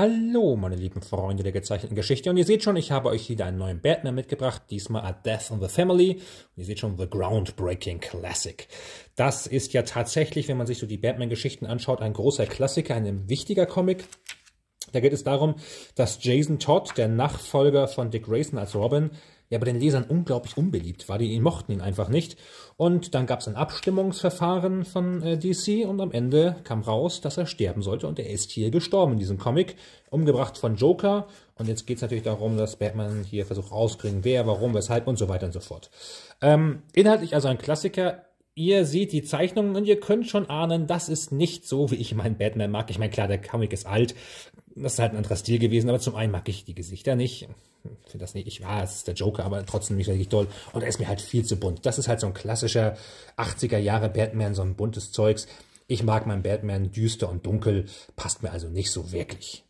Hallo, meine lieben Freunde der gezeichneten Geschichte. Und ihr seht schon, ich habe euch wieder einen neuen Batman mitgebracht. Diesmal A Death in the Family. Und ihr seht schon, The Groundbreaking Classic. Das ist ja tatsächlich, wenn man sich so die Batman-Geschichten anschaut, ein großer Klassiker, ein wichtiger Comic. Da geht es darum, dass Jason Todd, der Nachfolger von Dick Grayson als Robin, ja bei den Lesern unglaublich unbeliebt war. Die mochten ihn einfach nicht. Und dann gab es ein Abstimmungsverfahren von äh, DC und am Ende kam raus, dass er sterben sollte und er ist hier gestorben in diesem Comic, umgebracht von Joker. Und jetzt geht es natürlich darum, dass Batman hier versucht rauskriegen, wer, warum, weshalb und so weiter und so fort. Ähm, inhaltlich also ein Klassiker, Ihr seht die Zeichnungen und ihr könnt schon ahnen, das ist nicht so, wie ich meinen Batman mag. Ich meine, klar, der Comic ist alt, das ist halt ein anderer Stil gewesen, aber zum einen mag ich die Gesichter nicht. Ich finde das nicht, ich war, ja, es ist der Joker, aber trotzdem nicht wirklich toll. Und er ist mir halt viel zu bunt. Das ist halt so ein klassischer 80er Jahre Batman, so ein buntes Zeugs. Ich mag meinen Batman düster und dunkel, passt mir also nicht so wirklich.